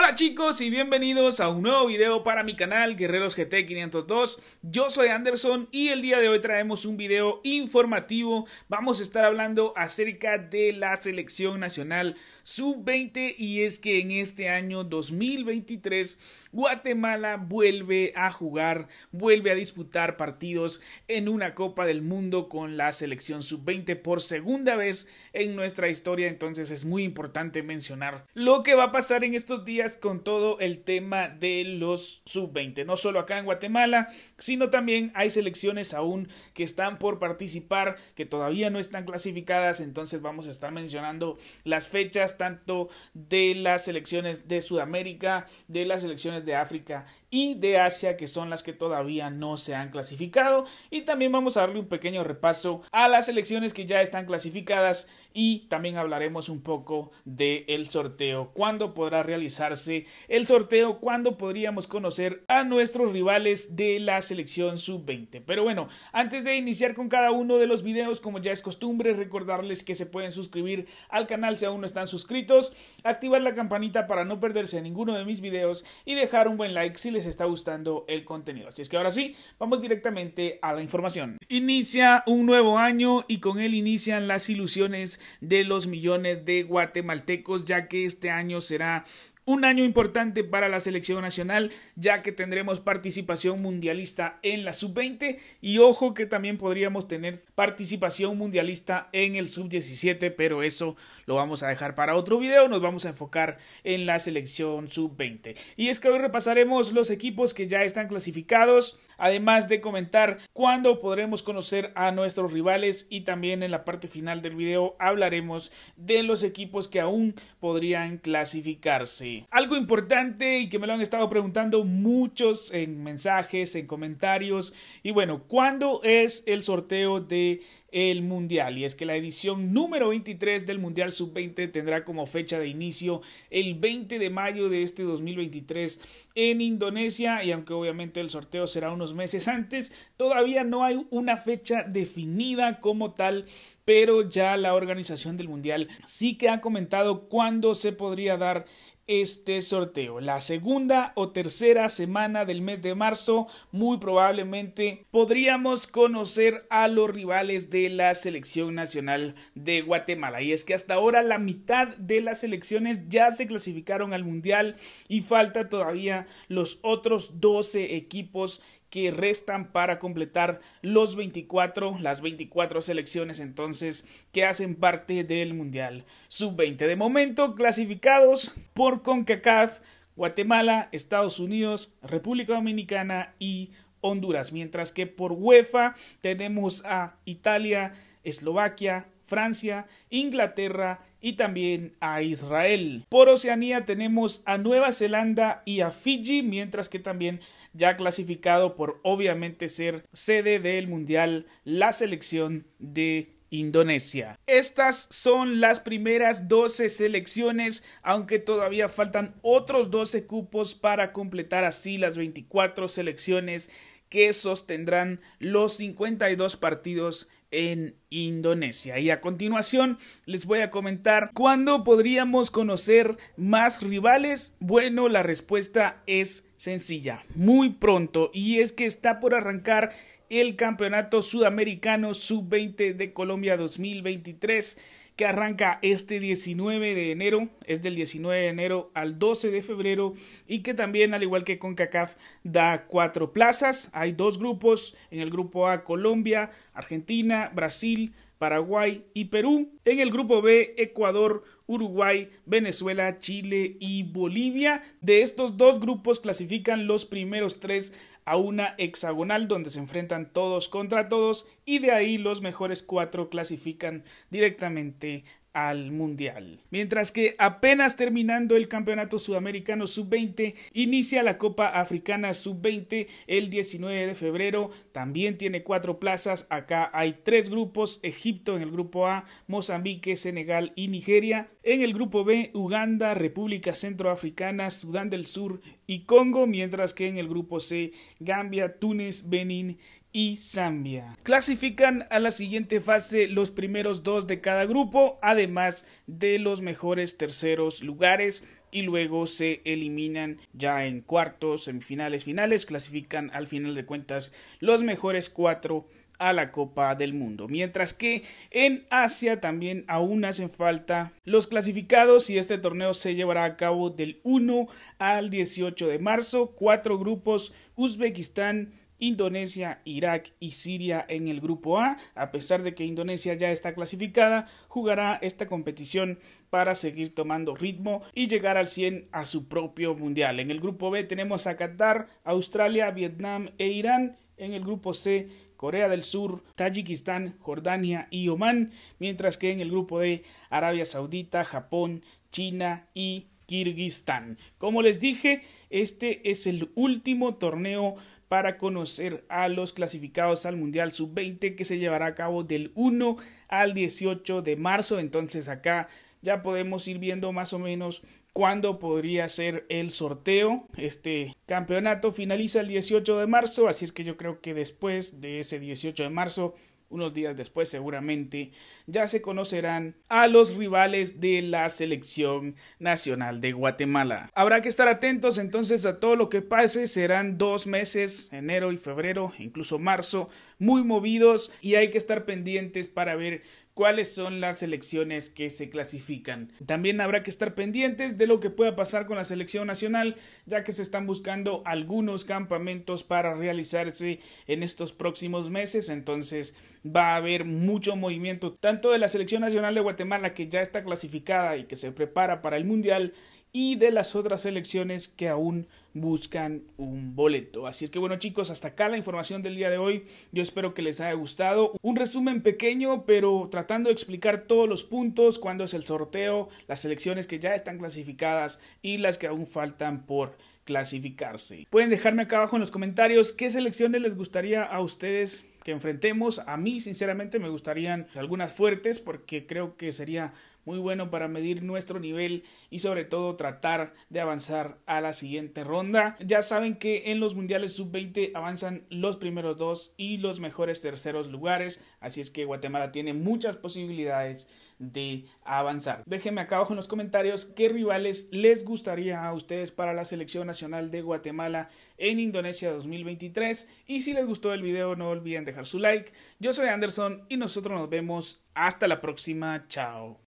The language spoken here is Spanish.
Hola chicos y bienvenidos a un nuevo video para mi canal Guerreros GT 502 Yo soy Anderson y el día de hoy traemos un video informativo Vamos a estar hablando acerca de la selección nacional sub-20 Y es que en este año 2023 Guatemala vuelve a jugar, vuelve a disputar partidos en una Copa del Mundo con la selección sub-20 por segunda vez en nuestra historia Entonces es muy importante mencionar lo que va a pasar en estos días con todo el tema de los sub-20. No solo acá en Guatemala, sino también hay selecciones aún que están por participar, que todavía no están clasificadas. Entonces vamos a estar mencionando las fechas tanto de las selecciones de Sudamérica, de las selecciones de África y de Asia, que son las que todavía no se han clasificado. Y también vamos a darle un pequeño repaso a las selecciones que ya están clasificadas y también hablaremos un poco del el sorteo, cuándo podrá realizarse el sorteo, cuándo podríamos conocer a nuestros rivales de la selección sub-20. Pero bueno, antes de iniciar con cada uno de los videos, como ya es costumbre, recordarles que se pueden suscribir al canal si aún no están suscritos, activar la campanita para no perderse ninguno de mis videos y dejar un buen like si les les está gustando el contenido. Así es que ahora sí, vamos directamente a la información. Inicia un nuevo año y con él inician las ilusiones de los millones de guatemaltecos, ya que este año será un año importante para la selección nacional, ya que tendremos participación mundialista en la sub-20 y ojo que también podríamos tener participación mundialista en el sub-17, pero eso lo vamos a dejar para otro video, nos vamos a enfocar en la selección sub-20. Y es que hoy repasaremos los equipos que ya están clasificados, además de comentar cuándo podremos conocer a nuestros rivales y también en la parte final del video hablaremos de los equipos que aún podrían clasificarse. Algo importante y que me lo han estado preguntando muchos en mensajes, en comentarios. Y bueno, ¿cuándo es el sorteo de el Mundial. Y es que la edición número 23 del Mundial Sub-20 tendrá como fecha de inicio el 20 de mayo de este 2023 en Indonesia. Y aunque obviamente el sorteo será unos meses antes, todavía no hay una fecha definida como tal pero ya la organización del Mundial sí que ha comentado cuándo se podría dar este sorteo. La segunda o tercera semana del mes de marzo muy probablemente podríamos conocer a los rivales de la selección nacional de Guatemala. Y es que hasta ahora la mitad de las selecciones ya se clasificaron al Mundial y falta todavía los otros 12 equipos que restan para completar los 24, las 24 selecciones entonces que hacen parte del Mundial Sub-20. De momento clasificados por CONCACAF, Guatemala, Estados Unidos, República Dominicana y Honduras. Mientras que por UEFA tenemos a Italia, Eslovaquia, Francia, Inglaterra y también a Israel. Por Oceanía tenemos a Nueva Zelanda y a Fiji, mientras que también ya clasificado por obviamente ser sede del Mundial la selección de Indonesia. Estas son las primeras 12 selecciones, aunque todavía faltan otros 12 cupos para completar así las 24 selecciones que sostendrán los 52 partidos en Indonesia. Y a continuación les voy a comentar cuándo podríamos conocer más rivales. Bueno, la respuesta es sencilla, muy pronto. Y es que está por arrancar el Campeonato Sudamericano Sub-20 de Colombia 2023 que arranca este 19 de enero, es del 19 de enero al 12 de febrero y que también al igual que con CACAF da cuatro plazas, hay dos grupos, en el grupo A Colombia, Argentina, Brasil, Paraguay y Perú. En el grupo B, Ecuador, Uruguay, Venezuela, Chile y Bolivia. De estos dos grupos clasifican los primeros tres a una hexagonal donde se enfrentan todos contra todos y de ahí los mejores cuatro clasifican directamente al Mundial. Mientras que apenas terminando el Campeonato Sudamericano Sub-20, inicia la Copa Africana Sub-20 el 19 de febrero. También tiene cuatro plazas. Acá hay tres grupos. Egipto en el grupo A, Mozambique, Senegal y Nigeria. En el grupo B, Uganda, República Centroafricana, Sudán del Sur y Congo. Mientras que en el grupo C, Gambia, Túnez, Benín y Zambia. Clasifican a la siguiente fase los primeros dos de cada grupo, además de los mejores terceros lugares y luego se eliminan ya en cuartos, semifinales, finales, clasifican al final de cuentas los mejores cuatro a la Copa del Mundo. Mientras que en Asia también aún hacen falta los clasificados y este torneo se llevará a cabo del 1 al 18 de marzo. Cuatro grupos, Uzbekistán, Indonesia, Irak y Siria en el grupo A. A pesar de que Indonesia ya está clasificada, jugará esta competición para seguir tomando ritmo y llegar al 100 a su propio mundial. En el grupo B tenemos a Qatar, Australia, Vietnam e Irán. En el grupo C Corea del Sur, Tayikistán, Jordania y Omán, mientras que en el grupo D Arabia Saudita, Japón, China y Kirguistán. Como les dije, este es el último torneo para conocer a los clasificados al Mundial Sub-20 que se llevará a cabo del 1 al 18 de marzo. Entonces acá ya podemos ir viendo más o menos cuándo podría ser el sorteo. Este campeonato finaliza el 18 de marzo, así es que yo creo que después de ese 18 de marzo unos días después seguramente, ya se conocerán a los rivales de la selección nacional de Guatemala. Habrá que estar atentos entonces a todo lo que pase, serán dos meses, enero y febrero, incluso marzo, muy movidos y hay que estar pendientes para ver cuáles son las selecciones que se clasifican. También habrá que estar pendientes de lo que pueda pasar con la selección nacional, ya que se están buscando algunos campamentos para realizarse en estos próximos meses, entonces va a haber mucho movimiento tanto de la selección nacional de Guatemala que ya está clasificada y que se prepara para el Mundial y de las otras selecciones que aún buscan un boleto. Así es que bueno chicos, hasta acá la información del día de hoy. Yo espero que les haya gustado. Un resumen pequeño, pero tratando de explicar todos los puntos, cuándo es el sorteo, las selecciones que ya están clasificadas y las que aún faltan por clasificarse. Pueden dejarme acá abajo en los comentarios qué selecciones les gustaría a ustedes que enfrentemos. A mí sinceramente me gustarían algunas fuertes porque creo que sería muy bueno para medir nuestro nivel y sobre todo tratar de avanzar a la siguiente ronda. Ya saben que en los mundiales sub-20 avanzan los primeros dos y los mejores terceros lugares, así es que Guatemala tiene muchas posibilidades de avanzar. Déjenme acá abajo en los comentarios qué rivales les gustaría a ustedes para la selección nacional de Guatemala en Indonesia 2023 y si les gustó el video no olviden dejar su like. Yo soy Anderson y nosotros nos vemos hasta la próxima. Chao.